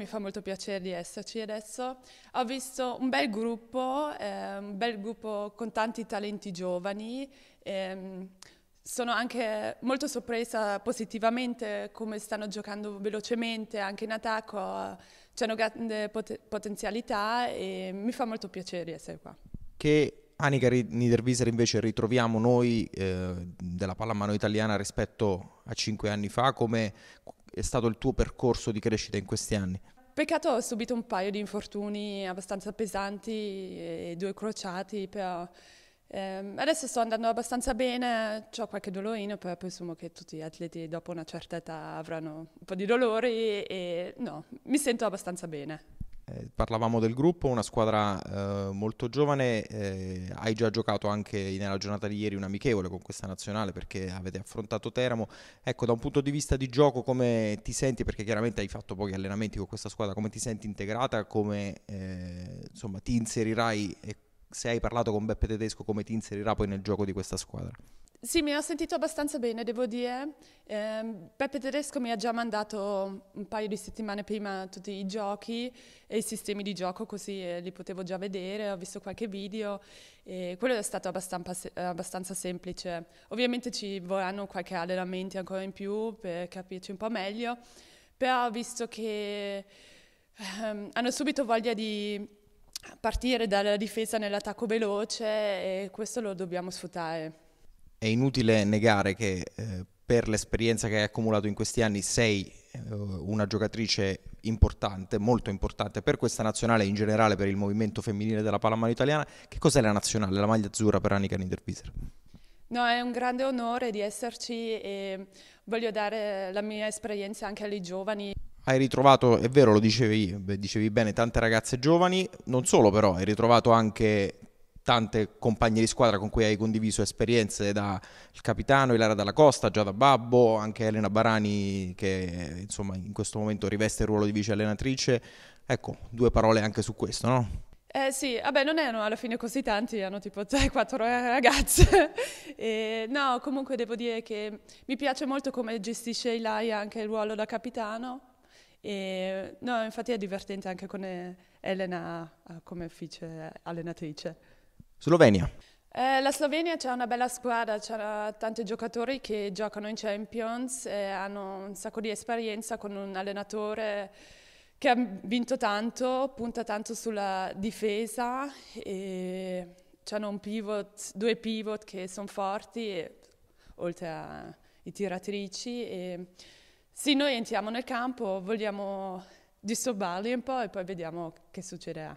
mi fa molto piacere di esserci adesso. Ho visto un bel gruppo, eh, un bel gruppo con tanti talenti giovani. Eh, sono anche molto sorpresa positivamente come stanno giocando velocemente anche in attacco, hanno grande pot- potenzialità e mi fa molto piacere di essere qua. Che Anica Niederviser invece ritroviamo noi eh, della pallamano italiana rispetto a cinque anni fa, come, è stato il tuo percorso di crescita in questi anni? Peccato ho subito un paio di infortuni abbastanza pesanti, due crociati, però ehm, adesso sto andando abbastanza bene, ho qualche dolorino, però presumo che tutti gli atleti dopo una certa età avranno un po' di dolori e no, mi sento abbastanza bene. Eh, parlavamo del gruppo, una squadra eh, molto giovane, eh, hai già giocato anche nella giornata di ieri un amichevole con questa nazionale perché avete affrontato Teramo. Ecco, da un punto di vista di gioco come ti senti, perché chiaramente hai fatto pochi allenamenti con questa squadra, come ti senti integrata, come eh, insomma, ti inserirai e se hai parlato con Beppe Tedesco come ti inserirà poi nel gioco di questa squadra? Sì, mi ho sentito abbastanza bene, devo dire. Eh, Beppe Tedesco mi ha già mandato un paio di settimane prima tutti i giochi e i sistemi di gioco, così eh, li potevo già vedere, ho visto qualche video e quello è stato abbastanza, abbastanza semplice. Ovviamente ci vorranno qualche allenamento ancora in più per capirci un po' meglio, però ho visto che ehm, hanno subito voglia di partire dalla difesa nell'attacco veloce e questo lo dobbiamo sfruttare è inutile negare che eh, per l'esperienza che hai accumulato in questi anni sei eh, una giocatrice importante, molto importante per questa nazionale e in generale per il movimento femminile della pallamano italiana. Che cos'è la nazionale, la maglia azzurra per Annika Niederbiser? No, è un grande onore di esserci e voglio dare la mia esperienza anche ai giovani. Hai ritrovato, è vero, lo dicevi, dicevi bene, tante ragazze giovani, non solo però, hai ritrovato anche tante compagnie di squadra con cui hai condiviso esperienze da il capitano Ilara Dalla Costa, Giada Babbo, anche Elena Barani che insomma in questo momento riveste il ruolo di vice allenatrice. Ecco, due parole anche su questo, no? Eh sì, vabbè non erano alla fine così tanti, erano tipo 3-4 eh, ragazze. e, no, comunque devo dire che mi piace molto come gestisce Ilaria anche il ruolo da capitano. E, no, infatti è divertente anche con eh, Elena ah, come vice allenatrice. Slovenia. Eh, la Slovenia c'è una bella squadra, c'è eh, tanti giocatori che giocano in Champions, eh, hanno un sacco di esperienza con un allenatore che ha vinto tanto, punta tanto sulla difesa e hanno pivot, due pivot che sono forti, e, oltre ai tiratrici. E, sì, noi entriamo nel campo, vogliamo disturbarli un po' e poi vediamo che succederà.